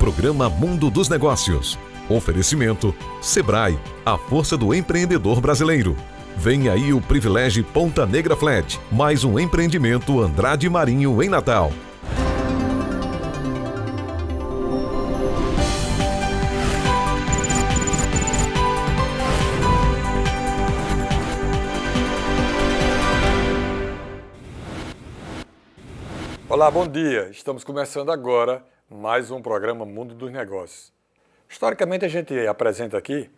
programa Mundo dos Negócios. Oferecimento Sebrae, a força do empreendedor brasileiro. Vem aí o privilégio Ponta Negra Flat, mais um empreendimento Andrade Marinho em Natal. Olá, bom dia. Estamos começando agora mais um programa Mundo dos Negócios. Historicamente, a gente apresenta aqui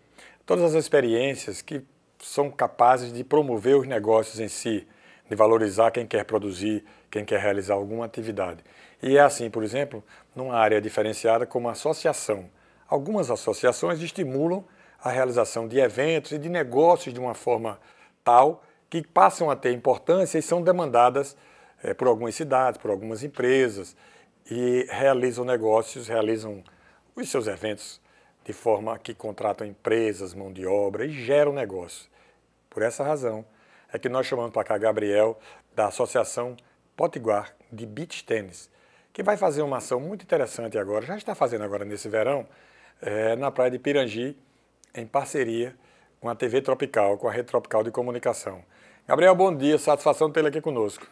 todas as experiências que são capazes de promover os negócios em si, de valorizar quem quer produzir, quem quer realizar alguma atividade. E é assim, por exemplo, numa área diferenciada como a associação. Algumas associações estimulam a realização de eventos e de negócios de uma forma tal que passam a ter importância e são demandadas é, por algumas cidades, por algumas empresas e realizam negócios, realizam os seus eventos de forma que contratam empresas, mão de obra e geram negócios. Por essa razão é que nós chamamos para cá Gabriel da Associação Potiguar de Beach Tennis, que vai fazer uma ação muito interessante agora, já está fazendo agora nesse verão, é, na praia de Pirangi, em parceria com a TV Tropical, com a Rede Tropical de Comunicação. Gabriel, bom dia, satisfação tê-lo aqui conosco.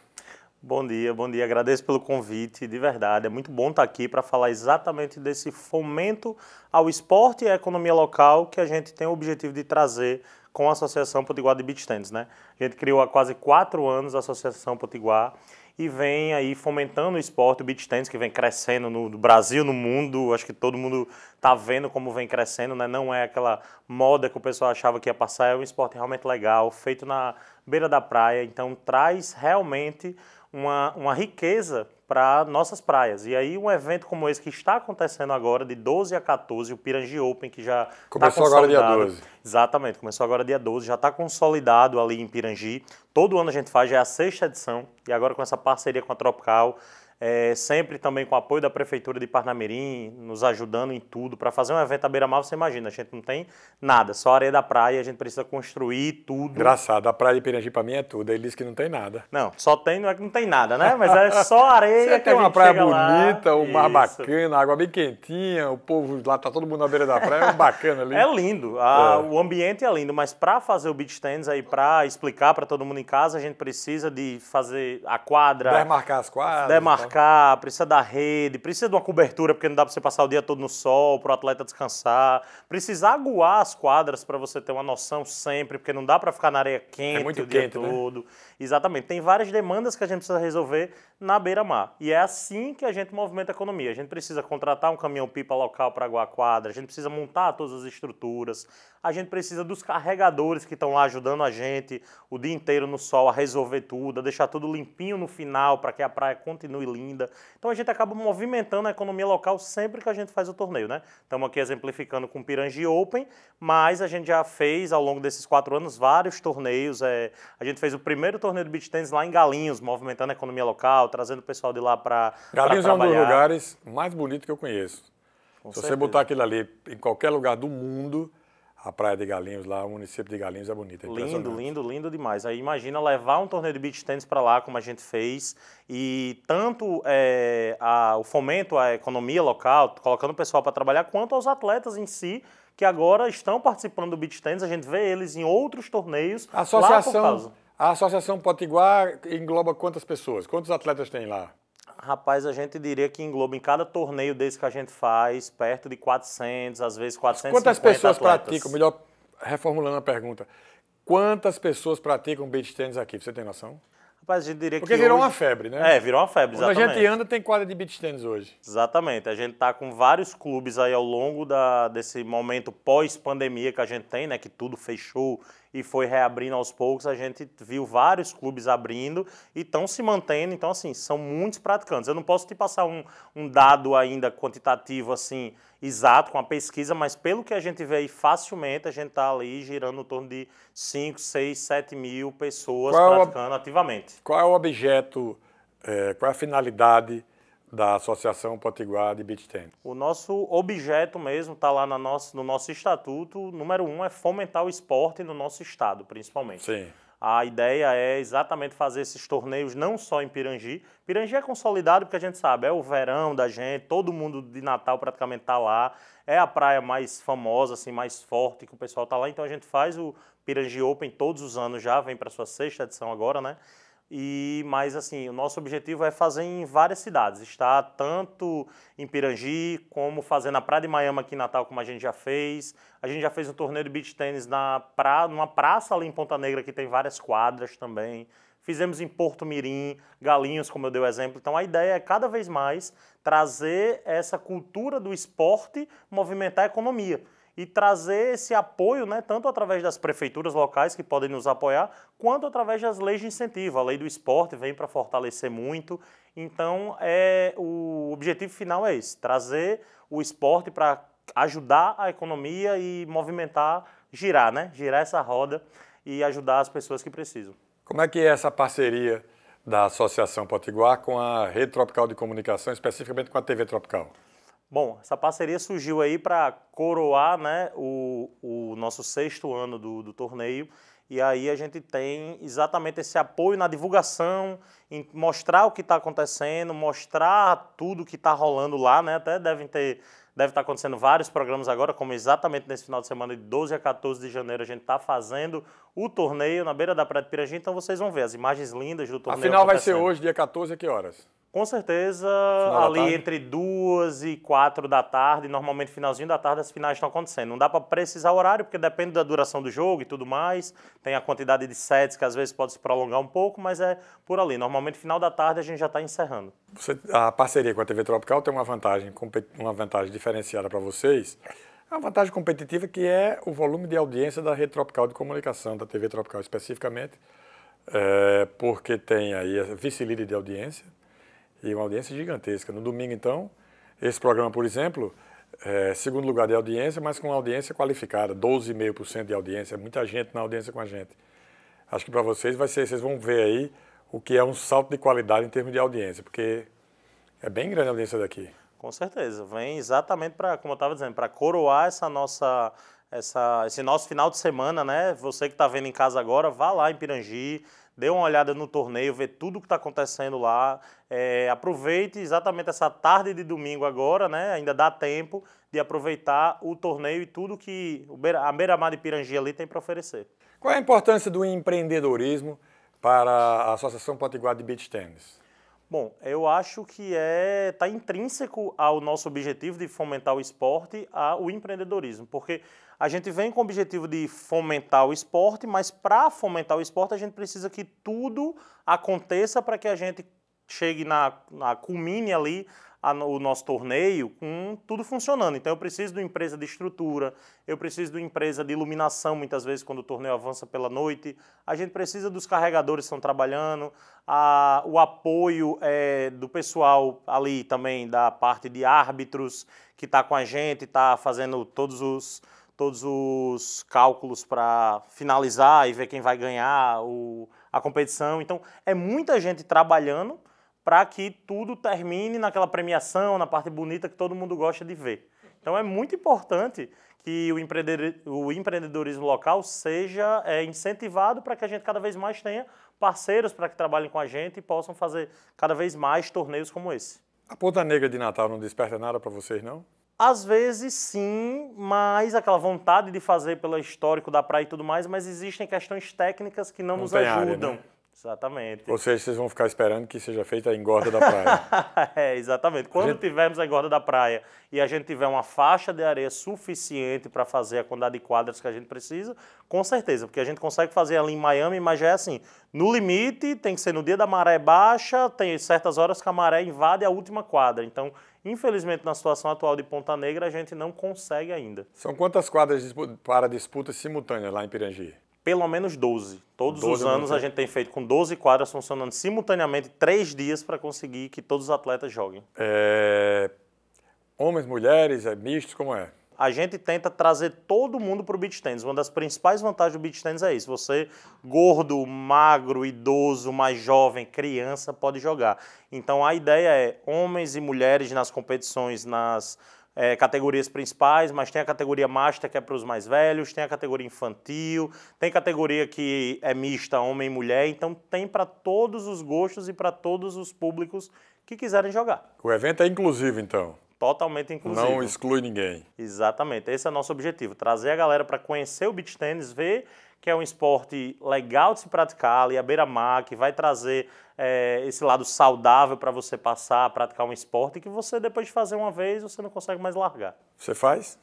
Bom dia, bom dia. Agradeço pelo convite, de verdade. É muito bom estar aqui para falar exatamente desse fomento ao esporte e à economia local que a gente tem o objetivo de trazer com a Associação Potiguar de Beach Tennis, né? A gente criou há quase quatro anos a Associação Potiguar e vem aí fomentando o esporte, o beach tennis, que vem crescendo no Brasil, no mundo. Acho que todo mundo está vendo como vem crescendo, né? Não é aquela moda que o pessoal achava que ia passar, é um esporte realmente legal, feito na beira da praia. Então traz realmente uma, uma riqueza para nossas praias. E aí um evento como esse que está acontecendo agora, de 12 a 14, o Pirangi Open, que já tá Começou tá agora dia 12. Exatamente, começou agora dia 12, já está consolidado ali em Pirangi. Todo ano a gente faz, já é a sexta edição, e agora com essa parceria com a Tropical, é, sempre também com o apoio da Prefeitura de Parnamirim, nos ajudando em tudo. Para fazer um evento à beira-mar, você imagina, a gente não tem nada, só areia da praia, a gente precisa construir tudo. Engraçado, a praia de Pirangi para mim é tudo, ele disse que não tem nada. Não, só tem, não é que não tem nada, né? Mas é só areia Você tem uma praia bonita, o mar bacana, água bem quentinha, o povo lá, tá todo mundo na beira da praia, é bacana ali. É lindo, a, é. o ambiente é lindo, mas para fazer o beach tennis aí, para explicar para todo mundo em casa, a gente precisa de fazer a quadra... Demarcar as quadras. Demarcar precisa da rede, precisa de uma cobertura, porque não dá para você passar o dia todo no sol, para o atleta descansar. Precisa aguar as quadras para você ter uma noção sempre, porque não dá para ficar na areia quente é muito o quente, dia né? todo. Exatamente. Tem várias demandas que a gente precisa resolver na beira-mar. E é assim que a gente movimenta a economia. A gente precisa contratar um caminhão-pipa local para aguar a quadra, a gente precisa montar todas as estruturas, a gente precisa dos carregadores que estão lá ajudando a gente o dia inteiro no sol a resolver tudo, a deixar tudo limpinho no final para que a praia continue linda. Então a gente acaba movimentando a economia local sempre que a gente faz o torneio, né? Estamos aqui exemplificando com o Pirangi Open, mas a gente já fez ao longo desses quatro anos vários torneios. É, a gente fez o primeiro torneio torneio de beach tennis lá em Galinhos, movimentando a economia local, trazendo o pessoal de lá para Galinhos pra é um dos lugares mais bonitos que eu conheço. Com Se certeza. você botar aquilo ali em qualquer lugar do mundo, a praia de Galinhos lá, o município de Galinhos é bonito. É lindo, lindo, lindo demais. Aí imagina levar um torneio de beach tennis para lá, como a gente fez, e tanto é, a, o fomento à economia local, colocando o pessoal para trabalhar, quanto aos atletas em si, que agora estão participando do beach tennis, a gente vê eles em outros torneios. A associação, a Associação Potiguar engloba quantas pessoas? Quantos atletas tem lá? Rapaz, a gente diria que engloba em cada torneio desse que a gente faz, perto de 400, às vezes 450 Quantas pessoas atletas. praticam? Melhor reformulando a pergunta. Quantas pessoas praticam beach tênis aqui? Você tem noção? Rapaz, a gente diria Porque que virou hoje... uma febre, né? É, virou uma febre, Quando exatamente. Quando a gente anda, tem quadra de beach tênis hoje. Exatamente. A gente tá com vários clubes aí ao longo da, desse momento pós-pandemia que a gente tem, né? Que tudo fechou e foi reabrindo aos poucos. A gente viu vários clubes abrindo e estão se mantendo. Então, assim, são muitos praticantes. Eu não posso te passar um, um dado ainda quantitativo, assim, exato, com a pesquisa, mas pelo que a gente vê aí, facilmente a gente está ali girando em torno de 5, 6, 7 mil pessoas qual praticando é o, ativamente. Qual é o objeto, é, qual é a finalidade da Associação Potiguar de Beach Tennis. O nosso objeto mesmo está lá no nosso, no nosso estatuto, número um é fomentar o esporte no nosso estado, principalmente. Sim. A ideia é exatamente fazer esses torneios não só em Pirangi. Pirangi é consolidado porque a gente sabe, é o verão da gente, todo mundo de Natal praticamente está lá. É a praia mais famosa, assim, mais forte que o pessoal está lá. Então a gente faz o Pirangi Open todos os anos já, vem para sua sexta edição agora, né? E mas assim, o nosso objetivo é fazer em várias cidades. Está tanto em Pirangi, como fazer na Praia de Miami aqui em Natal, como a gente já fez. A gente já fez um torneio de beach tênis na pra, numa praça ali em Ponta Negra que tem várias quadras também. Fizemos em Porto Mirim, Galinhos, como eu dei o exemplo. Então a ideia é cada vez mais trazer essa cultura do esporte movimentar a economia e trazer esse apoio, né, tanto através das prefeituras locais que podem nos apoiar, quanto através das leis de incentivo. A lei do esporte vem para fortalecer muito. Então, é, o objetivo final é esse: trazer o esporte para ajudar a economia e movimentar, girar, né? Girar essa roda e ajudar as pessoas que precisam. Como é que é essa parceria da Associação Potiguar com a Rede Tropical de Comunicação, especificamente com a TV Tropical? Bom, essa parceria surgiu aí para coroar né, o, o nosso sexto ano do, do torneio. E aí a gente tem exatamente esse apoio na divulgação, em mostrar o que está acontecendo, mostrar tudo que está rolando lá, né? Até devem ter, deve estar tá acontecendo vários programas agora, como exatamente nesse final de semana, de 12 a 14 de janeiro, a gente está fazendo o torneio na beira da Praia de Pirangi, então vocês vão ver as imagens lindas do torneio. A final vai ser hoje, dia 14, a que horas? Com certeza, Final ali entre duas e quatro da tarde, normalmente finalzinho da tarde, as finais estão acontecendo. Não dá para precisar o horário, porque depende da duração do jogo e tudo mais. Tem a quantidade de sets que às vezes pode se prolongar um pouco, mas é por ali. Normalmente, final da tarde, a gente já está encerrando. Você, a parceria com a TV Tropical tem uma vantagem, uma vantagem diferenciada para vocês. É a vantagem competitiva que é o volume de audiência da rede tropical de comunicação, da TV Tropical especificamente, é, porque tem aí vice-líder de audiência, e uma audiência gigantesca. No domingo, então, esse programa, por exemplo, é, segundo lugar de audiência, mas com audiência qualificada, 12,5% de audiência, é muita gente na audiência com a gente. Acho que para vocês vai ser, vocês vão ver aí o que é um salto de qualidade em termos de audiência, porque é bem grande a audiência daqui. Com certeza, vem exatamente para, como eu estava dizendo, para coroar essa nossa, essa, esse nosso final de semana, né? Você que está vendo em casa agora, vá lá em Pirangi, dê uma olhada no torneio, vê tudo o que está acontecendo lá. É, aproveite exatamente essa tarde de domingo agora, né? Ainda dá tempo de aproveitar o torneio e tudo que a Beira-Mar de Pirangi ali tem para oferecer. Qual é a importância do empreendedorismo para a Associação Potiguar de Beach Tennis? Bom, eu acho que é tá intrínseco ao nosso objetivo de fomentar o esporte, ao empreendedorismo, porque a gente vem com o objetivo de fomentar o esporte, mas para fomentar o esporte a gente precisa que tudo aconteça para que a gente chegue na, na culmine ali a, o nosso torneio com tudo funcionando. Então eu preciso de uma empresa de estrutura, eu preciso de uma empresa de iluminação, muitas vezes quando o torneio avança pela noite, a gente precisa dos carregadores que estão trabalhando, a, o apoio é, do pessoal ali também da parte de árbitros que está com a gente, está fazendo todos os todos os cálculos para finalizar e ver quem vai ganhar o, a competição. Então, é muita gente trabalhando para que tudo termine naquela premiação, na parte bonita que todo mundo gosta de ver. Então, é muito importante que o empreendedorismo local seja é, incentivado para que a gente cada vez mais tenha parceiros para que trabalhem com a gente e possam fazer cada vez mais torneios como esse. A Ponta Negra de Natal não desperta nada para vocês, não? Às vezes sim, mas aquela vontade de fazer pelo histórico da praia e tudo mais, mas existem questões técnicas que não, não nos ajudam. Área, né? Exatamente. Ou seja, vocês vão ficar esperando que seja feita a engorda da praia. é, exatamente. Quando gente... tivermos a engorda da praia e a gente tiver uma faixa de areia suficiente para fazer a quantidade de quadras que a gente precisa, com certeza, porque a gente consegue fazer ali em Miami, mas já é assim, no limite, tem que ser no dia da maré baixa, tem certas horas que a maré invade a última quadra. Então, infelizmente, na situação atual de Ponta Negra, a gente não consegue ainda. São quantas quadras para disputa simultânea lá em Pirangi? pelo menos 12. Todos 12 os anos a gente tem feito com 12 quadras funcionando simultaneamente três dias para conseguir que todos os atletas joguem. É... Homens, mulheres, é misto, como é? A gente tenta trazer todo mundo para o beach tennis. Uma das principais vantagens do beach tennis é isso. Você, gordo, magro, idoso, mais jovem, criança, pode jogar. Então a ideia é homens e mulheres nas competições, nas é, categorias principais, mas tem a categoria master que é para os mais velhos, tem a categoria infantil, tem categoria que é mista homem e mulher, então tem para todos os gostos e para todos os públicos que quiserem jogar. O evento é inclusivo, então? Totalmente inclusivo. Não exclui ninguém. Exatamente, esse é o nosso objetivo, trazer a galera para conhecer o beach tênis, ver que é um esporte legal de se praticar ali à beira-mar, que vai trazer é, esse lado saudável para você passar a praticar um esporte que você, depois de fazer uma vez, você não consegue mais largar. Você faz?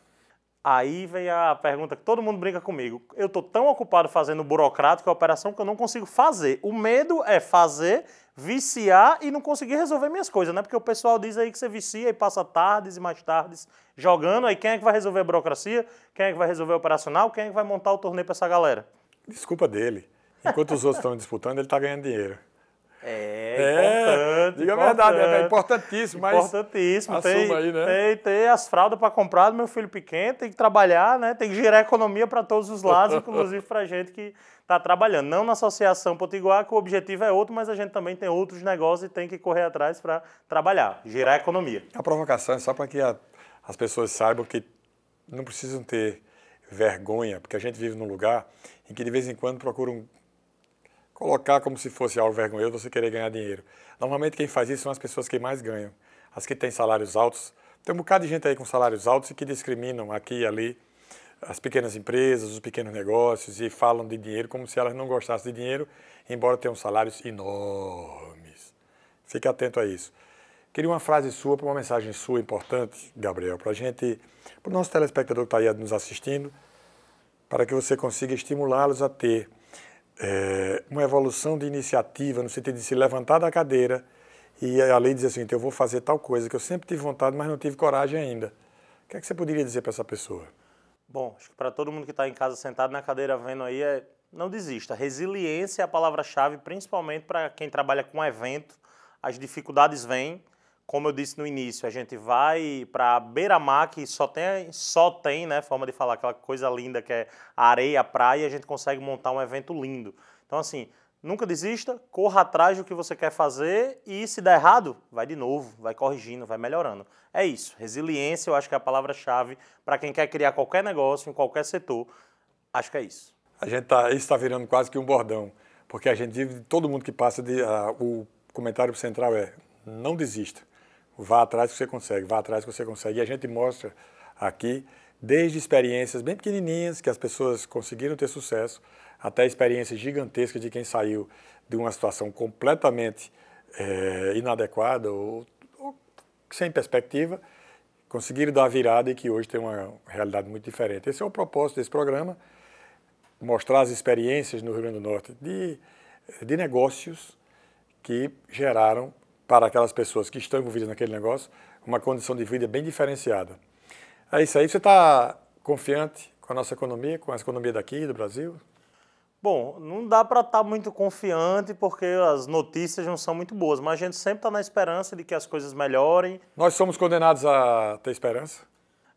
Aí vem a pergunta que todo mundo brinca comigo. Eu estou tão ocupado fazendo burocrático a operação que eu não consigo fazer. O medo é fazer viciar e não conseguir resolver minhas coisas, né? Porque o pessoal diz aí que você vicia e passa tardes e mais tardes jogando, aí quem é que vai resolver a burocracia? Quem é que vai resolver o operacional? Quem é que vai montar o torneio para essa galera? Desculpa dele. Enquanto os outros estão disputando, ele está ganhando dinheiro. É, é Diga a verdade, é importantíssimo. Mas importantíssimo. Tem, aí, né? tem, tem as fraldas para comprar do meu filho pequeno, tem que trabalhar, né? Tem que gerar economia para todos os lados, inclusive para gente que está trabalhando. Não na Associação Potiguar, que o objetivo é outro, mas a gente também tem outros negócios e tem que correr atrás para trabalhar, gerar economia. A provocação é só para que a, as pessoas saibam que não precisam ter vergonha, porque a gente vive num lugar em que de vez em quando procuram colocar como se fosse algo vergonhoso você querer ganhar dinheiro. Normalmente quem faz isso são as pessoas que mais ganham, as que têm salários altos. Tem um bocado de gente aí com salários altos e que discriminam aqui e ali as pequenas empresas, os pequenos negócios e falam de dinheiro como se elas não gostassem de dinheiro, embora tenham salários enormes. Fique atento a isso. Queria uma frase sua para uma mensagem sua importante, Gabriel, para a gente, para o nosso telespectador que está aí nos assistindo, para que você consiga estimulá-los a ter é, uma evolução de iniciativa, no sentido de se levantar da cadeira e a lei diz assim, então eu vou fazer tal coisa que eu sempre tive vontade, mas não tive coragem ainda. O que é que você poderia dizer para essa pessoa? Bom, acho que para todo mundo que está em casa sentado na cadeira vendo aí, é, não desista. Resiliência é a palavra-chave, principalmente para quem trabalha com evento. As dificuldades vêm, como eu disse no início, a gente vai para beira-mar, que só tem, só tem, né, forma de falar, aquela coisa linda que é areia, praia, e a gente consegue montar um evento lindo. Então, assim, nunca desista, corra atrás do que você quer fazer e se der errado, vai de novo, vai corrigindo, vai melhorando. É isso. Resiliência, eu acho que é a palavra-chave para quem quer criar qualquer negócio, em qualquer setor. Acho que é isso. A gente tá, isso está virando quase que um bordão, porque a gente vive, todo mundo que passa de, uh, o comentário central é não desista. Vá atrás que você consegue, vá atrás que você consegue. E a gente mostra aqui desde experiências bem pequenininhas que as pessoas conseguiram ter sucesso, até experiências gigantescas de quem saiu de uma situação completamente é, inadequada ou, ou, sem perspectiva, conseguiram dar a virada e que hoje tem uma realidade muito diferente. Esse é o propósito desse programa, mostrar as experiências no Rio Grande do Norte de, de negócios que geraram para aquelas pessoas que estão envolvidas naquele negócio, uma condição de vida bem diferenciada. É isso aí. Você está confiante com a nossa economia, com a economia daqui, do Brasil? Bom, não dá para estar tá muito confiante porque as notícias não são muito boas, mas a gente sempre está na esperança de que as coisas melhorem. Nós somos condenados a ter esperança?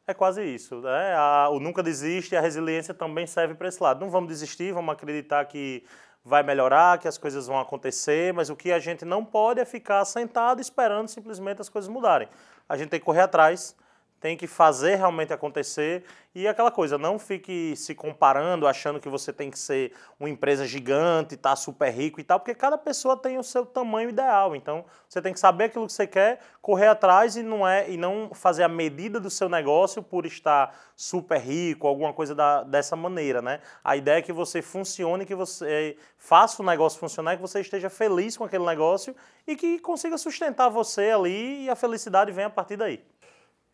É quase isso. Né? A, o nunca desiste e a resiliência também serve para esse lado. Não vamos desistir, vamos acreditar que vai melhorar, que as coisas vão acontecer, mas o que a gente não pode é ficar sentado esperando simplesmente as coisas mudarem. A gente tem que correr atrás tem que fazer realmente acontecer e aquela coisa, não fique se comparando, achando que você tem que ser uma empresa gigante, tá super rico e tal, porque cada pessoa tem o seu tamanho ideal. Então, você tem que saber aquilo que você quer, correr atrás e não é e não fazer a medida do seu negócio por estar super rico, alguma coisa da, dessa maneira, né? A ideia é que você funcione, que você eh, faça o negócio funcionar, que você esteja feliz com aquele negócio e que consiga sustentar você ali e a felicidade vem a partir daí.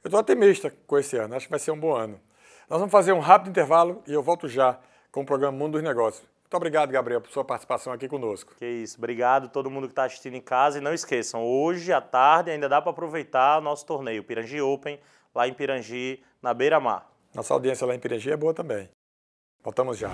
Eu estou otimista com esse ano, acho que vai ser um bom ano. Nós vamos fazer um rápido intervalo e eu volto já com o programa Mundo dos Negócios. Muito obrigado, Gabriel, por sua participação aqui conosco. Que isso, obrigado a todo mundo que está assistindo em casa. E não esqueçam, hoje à tarde ainda dá para aproveitar o nosso torneio Pirangi Open, lá em Pirangi, na Beira-Mar. Nossa audiência lá em Pirangi é boa também. Voltamos já.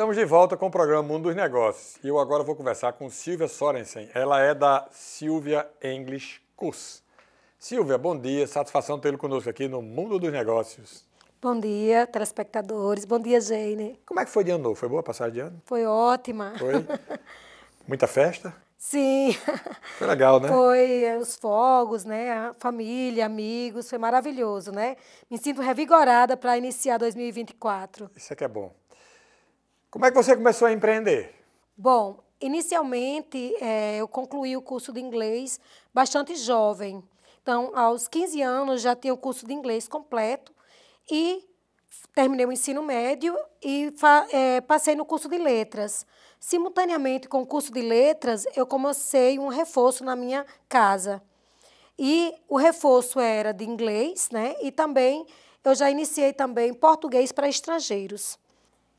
Estamos de volta com o programa Mundo dos Negócios. E eu agora vou conversar com Silvia Sorensen. Ela é da Silvia English Course. Silvia, bom dia. Satisfação tê-lo conosco aqui no Mundo dos Negócios. Bom dia, telespectadores. Bom dia, Jane. Como é que foi de ano novo? Foi boa a passagem de ano? Foi ótima. Foi? Muita festa? Sim. Foi legal, né? Foi eh, os fogos, né? A família, amigos, foi maravilhoso, né? Me sinto revigorada para iniciar 2024. Isso é que é bom. Como é que você começou a empreender? Bom, inicialmente é, eu concluí o curso de inglês bastante jovem. Então, aos 15 anos já tinha o curso de inglês completo e terminei o ensino médio e é, passei no curso de letras. Simultaneamente com o curso de letras, eu comecei um reforço na minha casa. E o reforço era de inglês, né? E também eu já iniciei também português para estrangeiros.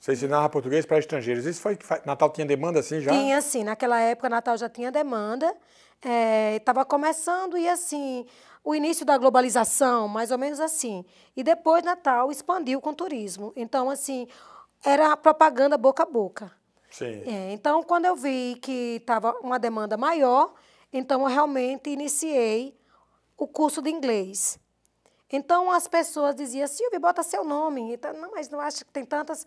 Você ensinava português para estrangeiros. Isso foi Natal tinha demanda assim já? Tinha sim. Naquela época Natal já tinha demanda. Estava é, começando e assim o início da globalização, mais ou menos assim. E depois Natal expandiu com turismo. Então assim era a propaganda boca a boca. Sim. É, então quando eu vi que estava uma demanda maior, então eu realmente iniciei o curso de inglês. Então as pessoas diziam, Silvia, bota seu nome. Então, não, mas não acho que tem tantas,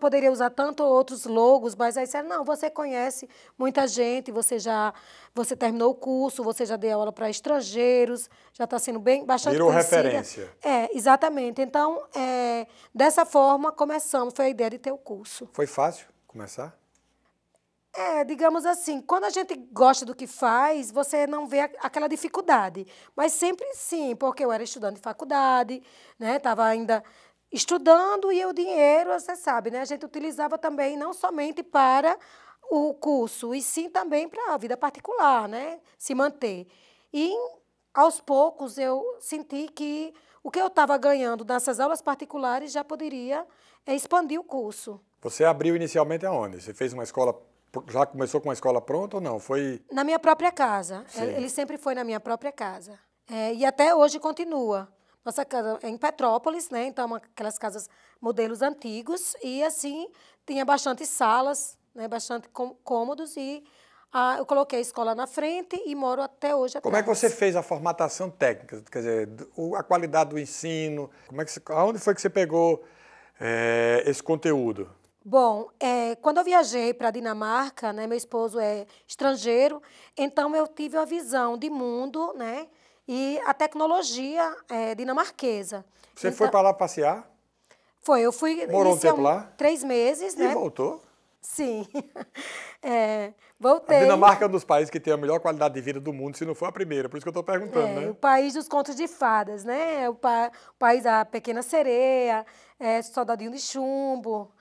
poderia usar tanto outros logos, mas aí disseram, não, você conhece muita gente, você já você terminou o curso, você já deu aula para estrangeiros, já está sendo bem bastante Virou conhecida. referência. É, exatamente. Então, é, dessa forma, começamos, foi a ideia de ter o curso. Foi fácil começar? É, digamos assim, quando a gente gosta do que faz, você não vê aquela dificuldade. Mas sempre sim, porque eu era estudante de faculdade, né? Estava ainda estudando e o dinheiro, você sabe, né? A gente utilizava também não somente para o curso, e sim também para a vida particular, né? Se manter. E aos poucos eu senti que o que eu estava ganhando nessas aulas particulares já poderia eh, expandir o curso. Você abriu inicialmente aonde? Você fez uma escola já começou com a escola pronta ou não? Foi Na minha própria casa. Sim. Ele sempre foi na minha própria casa. É, e até hoje continua. Nossa casa é em Petrópolis, né? Então, é aquelas casas modelos antigos. E, assim, tinha bastante salas, né? bastante cômodos. E ah, eu coloquei a escola na frente e moro até hoje atrás. Como é que você fez a formatação técnica? Quer dizer, a qualidade do ensino? Como é que você, onde foi que você pegou é, esse conteúdo? Bom, é, quando eu viajei para a Dinamarca, né, meu esposo é estrangeiro, então eu tive uma visão de mundo né, e a tecnologia é, dinamarquesa. Você então, foi para lá passear? Foi, eu fui... Morou um tempo lá? Três meses, e né? E voltou? Sim, é, voltei. A Dinamarca é um dos países que tem a melhor qualidade de vida do mundo, se não for a primeira, por isso que eu estou perguntando, é, né? O país dos contos de fadas, né? O, pa o país da Pequena Sereia, é, Soldadinho de Chumbo,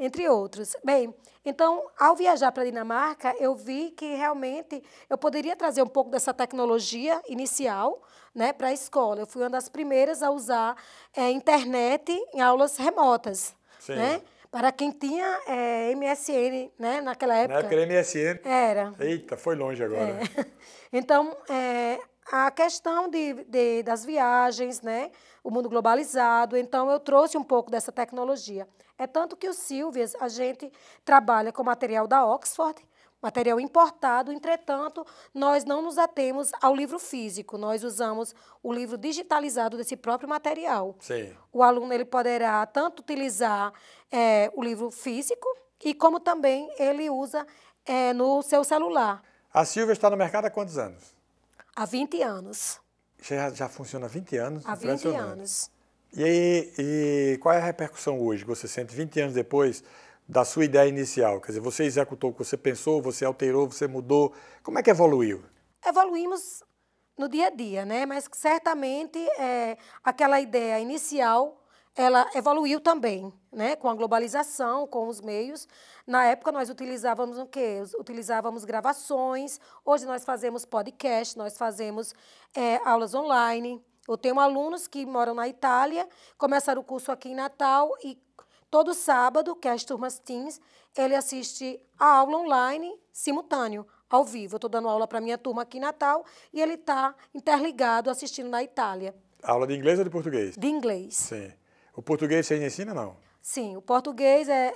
entre outros. Bem, então, ao viajar para a Dinamarca, eu vi que realmente eu poderia trazer um pouco dessa tecnologia inicial né, para a escola. Eu fui uma das primeiras a usar é, internet em aulas remotas. Sim. Né? Para quem tinha é, MSN, né, naquela época. Na época era MSN. Era. Eita, foi longe agora. É. Então, é, a questão de, de, das viagens, né, o mundo globalizado, então eu trouxe um pouco dessa tecnologia. É tanto que o Silvias, a gente trabalha com material da Oxford, material importado, entretanto, nós não nos atemos ao livro físico, nós usamos o livro digitalizado desse próprio material. Sim. O aluno ele poderá tanto utilizar é, o livro físico e como também ele usa é, no seu celular. A Silvia está no mercado há quantos anos? Há 20 anos. Já, já funciona há 20 anos? Há 20 anos. E, e qual é a repercussão hoje que você sente 20 anos depois da sua ideia inicial? Quer dizer, você executou o que você pensou, você alterou, você mudou. Como é que evoluiu? Evoluímos no dia a dia, né? Mas certamente é, aquela ideia inicial ela evoluiu também, né? Com a globalização, com os meios. Na época nós utilizávamos o quê? Utilizávamos gravações. Hoje nós fazemos podcast, nós fazemos é, aulas online. Eu tenho alunos que moram na Itália, começaram o curso aqui em Natal e todo sábado, que é as turmas teens, ele assiste a aula online simultâneo, ao vivo. Eu estou dando aula para minha turma aqui em Natal e ele está interligado assistindo na Itália. Aula de inglês ou de português? De inglês. Sim. O português você ensina, não? Sim, o português é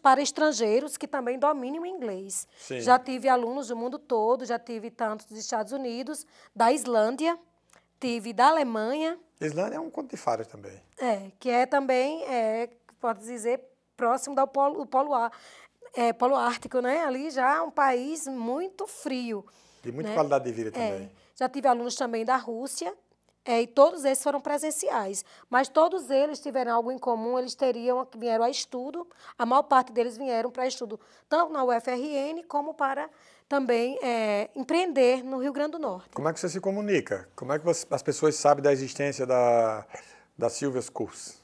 para estrangeiros que também dominam o inglês. Sim. Já tive alunos do mundo todo, já tive tanto dos Estados Unidos, da Islândia, tive da Alemanha. Islândia é um conto de fadas também. É, que é também, é, pode dizer, próximo do polo, polo, é, polo Ártico, né? Ali já é um país muito frio. De muita né? qualidade de vida é, também. É, já tive alunos também da Rússia, é, e todos esses foram presenciais. Mas todos eles tiveram algo em comum, eles teriam, vieram a estudo, a maior parte deles vieram para estudo, tanto na UFRN como para também é, empreender no Rio Grande do Norte. Como é que você se comunica? Como é que você, as pessoas sabem da existência da, da Silvia's Cursos?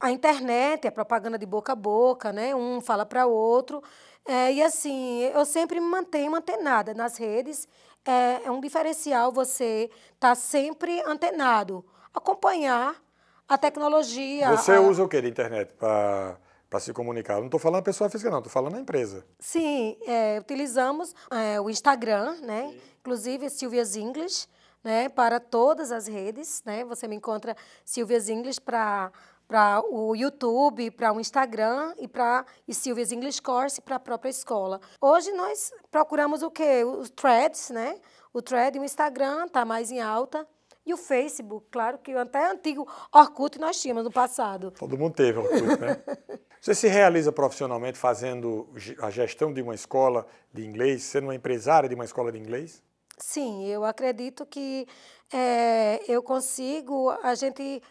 A internet, a propaganda de boca a boca, né? Um fala para outro. É, e assim, eu sempre me mantenho antenada nas redes. É, é um diferencial você estar tá sempre antenado, acompanhar a tecnologia. Você a... usa o que de internet para para se comunicar. Não estou falando pessoa física, não, estou falando a empresa. Sim, é, utilizamos é, o Instagram, né? Sim. Inclusive Silvia's English, né? Para todas as redes, né? Você me encontra Silvia's English para para o YouTube, para o Instagram e para e Silvia's English Course para a própria escola. Hoje nós procuramos o que Os threads, né? O thread e o Instagram tá mais em alta. E o Facebook, claro que até antigo Orkut nós tínhamos no passado. Todo mundo teve Orkut, né? Você se realiza profissionalmente fazendo a gestão de uma escola de inglês, sendo uma empresária de uma escola de inglês? Sim, eu acredito que é, eu consigo, a gente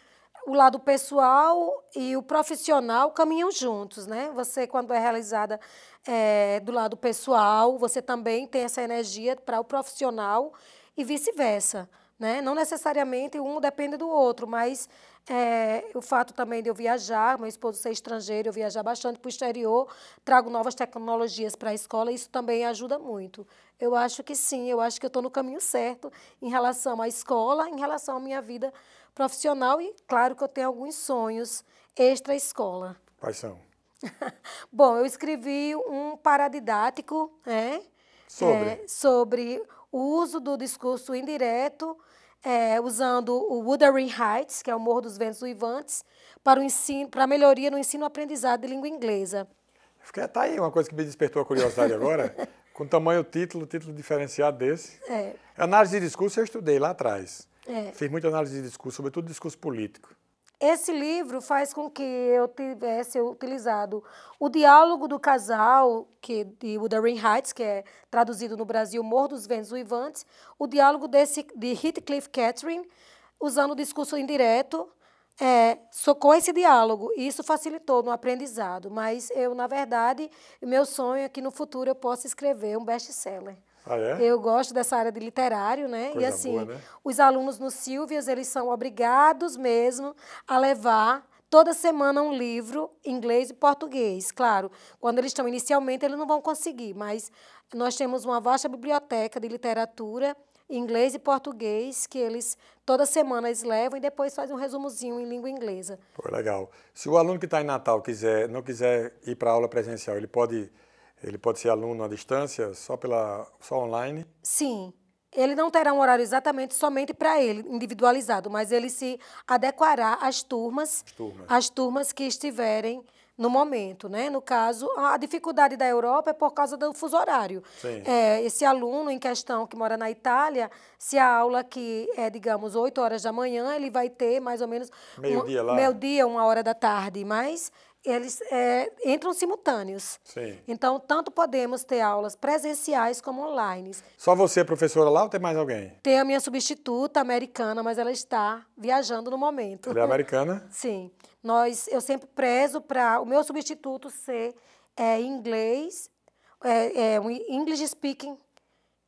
o lado pessoal e o profissional caminham juntos, né? Você, quando é realizada é, do lado pessoal, você também tem essa energia para o profissional e vice-versa. Né? Não necessariamente um depende do outro, mas é, o fato também de eu viajar, meu esposo ser estrangeiro, eu viajar bastante para o exterior, trago novas tecnologias para a escola, isso também ajuda muito. Eu acho que sim, eu acho que eu estou no caminho certo em relação à escola, em relação à minha vida profissional e, claro, que eu tenho alguns sonhos extra-escola. Quais são? Bom, eu escrevi um paradidático, né? Sobre? É, sobre o uso do discurso indireto, é, usando o Wuthering Heights, que é o Morro dos Ventos Uivantes, para, o ensino, para a melhoria no ensino-aprendizado de língua inglesa. Está aí uma coisa que me despertou a curiosidade agora, com tamanho título, título diferenciado desse. É. Análise de discurso eu estudei lá atrás. É. Fiz muita análise de discurso, sobretudo discurso político. Esse livro faz com que eu tivesse utilizado o diálogo do casal que de Wuthering Heights, que é traduzido no Brasil Morro dos Ventos Uivantes, o diálogo desse de Heathcliff Catherine, usando o discurso indireto, é, socou esse diálogo. E isso facilitou no aprendizado. Mas eu, na verdade, meu sonho é que no futuro eu possa escrever um best-seller. Ah, é? Eu gosto dessa área de literário, né? Coisa e assim, boa, né? os alunos no Silvias, eles são obrigados mesmo a levar toda semana um livro inglês e português. Claro, quando eles estão inicialmente, eles não vão conseguir, mas nós temos uma vasta biblioteca de literatura inglês e português que eles toda semana eles levam e depois fazem um resumozinho em língua inglesa. Pô, legal. Se o aluno que está em Natal quiser, não quiser ir para aula presencial, ele pode ele pode ser aluno à distância, só pela só online? Sim. Ele não terá um horário exatamente somente para ele, individualizado, mas ele se adequará às turmas, turmas, às turmas que estiverem no momento, né? No caso, a dificuldade da Europa é por causa do fuso horário. Sim. É, esse aluno em questão que mora na Itália, se a aula que é, digamos, 8 horas da manhã, ele vai ter mais ou menos meio-dia um, lá. Meio-dia, uma hora da tarde, mas eles é, entram simultâneos. Sim. Então, tanto podemos ter aulas presenciais como online. Só você, professora, lá ou tem mais alguém? Tem a minha substituta americana, mas ela está viajando no momento. Ela é americana? Sim. Nós, eu sempre prezo para o meu substituto ser é, inglês, é, é, um English speaking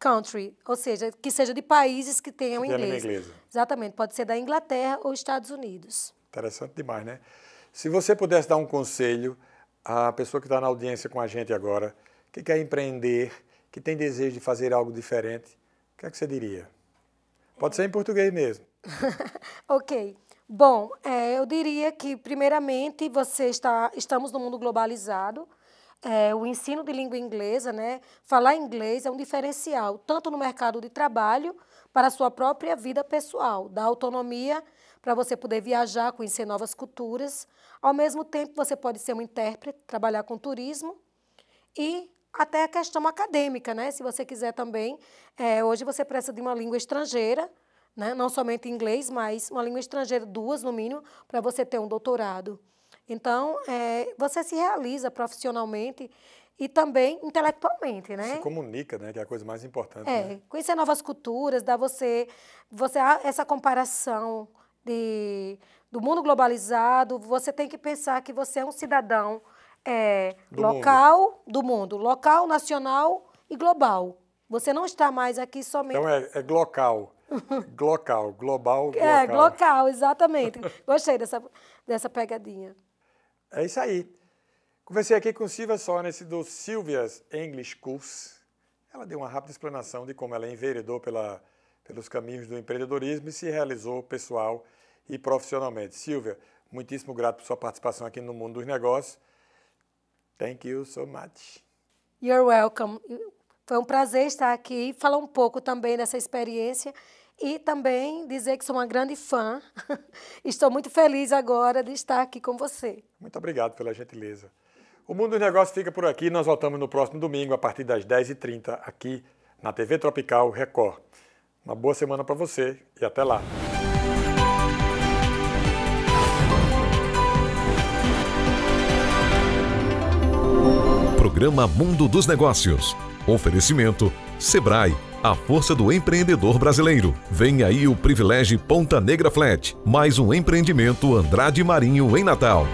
country, ou seja, que seja de países que tenham que inglês. Exatamente, pode ser da Inglaterra ou Estados Unidos. Interessante demais, né? Se você pudesse dar um conselho à pessoa que está na audiência com a gente agora, que quer empreender, que tem desejo de fazer algo diferente, o que é que você diria? Pode ser em português mesmo. ok. Bom, é, eu diria que, primeiramente, você está, estamos no mundo globalizado. É, o ensino de língua inglesa, né? Falar inglês é um diferencial, tanto no mercado de trabalho, para a sua própria vida pessoal, da autonomia para você poder viajar, conhecer novas culturas. Ao mesmo tempo, você pode ser um intérprete, trabalhar com turismo e até a questão acadêmica, né? Se você quiser também, é, hoje você precisa de uma língua estrangeira, né? não somente inglês, mas uma língua estrangeira, duas no mínimo, para você ter um doutorado. Então, é, você se realiza profissionalmente e também intelectualmente, né? Se comunica, né? Que é a coisa mais importante. É, né? conhecer novas culturas, dá você, você ah, essa comparação de, do mundo globalizado, você tem que pensar que você é um cidadão é, do local mundo. do mundo, local, nacional e global. Você não está mais aqui somente. Então é, é global, Glocal, global, é, glocal. É, glocal, exatamente. Gostei dessa, dessa pegadinha. É isso aí. Conversei aqui com Silvia Sornes do Silvia's English Course. Ela deu uma rápida explanação de como ela enveredou pela, pelos caminhos do empreendedorismo e se realizou pessoal e profissionalmente. Silvia, muitíssimo grato por sua participação aqui no Mundo dos Negócios. Thank you so much. You're welcome. Foi um prazer estar aqui, falar um pouco também dessa experiência e também dizer que sou uma grande fã. Estou muito feliz agora de estar aqui com você. Muito obrigado pela gentileza. O Mundo dos Negócios fica por aqui. Nós voltamos no próximo domingo, a partir das 10h30, aqui na TV Tropical Record. Uma boa semana para você e até lá. programa Mundo dos Negócios. Oferecimento Sebrae, a força do empreendedor brasileiro. Vem aí o privilégio Ponta Negra Flat, mais um empreendimento Andrade Marinho em Natal.